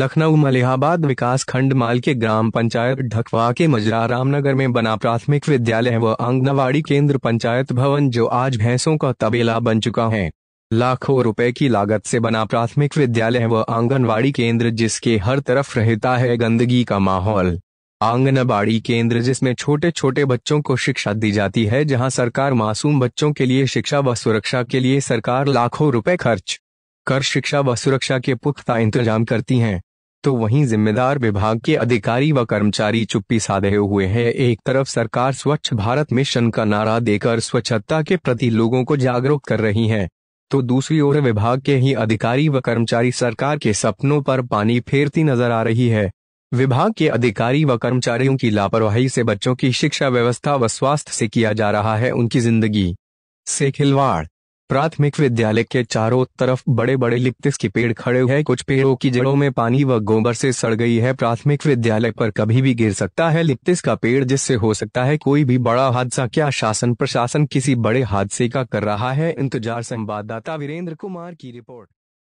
लखनऊ मलिहाबाद विकास खंड माल के ग्राम पंचायत ढकवा के मजरा रामनगर में बना प्राथमिक विद्यालय व आंगनवाड़ी केंद्र पंचायत भवन जो आज भैंसों का तबेला बन चुका है लाखों रुपए की लागत से बना प्राथमिक विद्यालय व आंगनवाड़ी केंद्र जिसके हर तरफ रहता है गंदगी का माहौल आंगनबाड़ी केंद्र जिसमें छोटे छोटे बच्चों को शिक्षा दी जाती है जहां सरकार मासूम बच्चों के लिए शिक्षा व सुरक्षा के लिए सरकार लाखों रुपए खर्च कर शिक्षा व सुरक्षा के पुख्ता इंतजाम करती है तो वहीं जिम्मेदार विभाग के अधिकारी व कर्मचारी चुप्पी साधे हुए हैं एक तरफ सरकार स्वच्छ भारत मिशन का नारा देकर स्वच्छता के प्रति लोगों को जागरूक कर रही है तो दूसरी ओर विभाग के ही अधिकारी व कर्मचारी सरकार के सपनों पर पानी फेरती नजर आ रही है विभाग के अधिकारी व कर्मचारियों की लापरवाही से बच्चों की शिक्षा व्यवस्था व स्वास्थ्य से किया जा रहा है उनकी जिंदगी से खिलवाड़ प्राथमिक विद्यालय के चारों तरफ बड़े बड़े लिप्तिस के पेड़ खड़े हैं कुछ पेड़ों की जड़ों में पानी व गोबर से सड़ गई है प्राथमिक विद्यालय पर कभी भी गिर सकता है लिप्तिस का पेड़ जिससे हो सकता है कोई भी बड़ा हादसा क्या शासन प्रशासन किसी बड़े हादसे का कर रहा है इंतजार संवाददाता वीरेंद्र कुमार की रिपोर्ट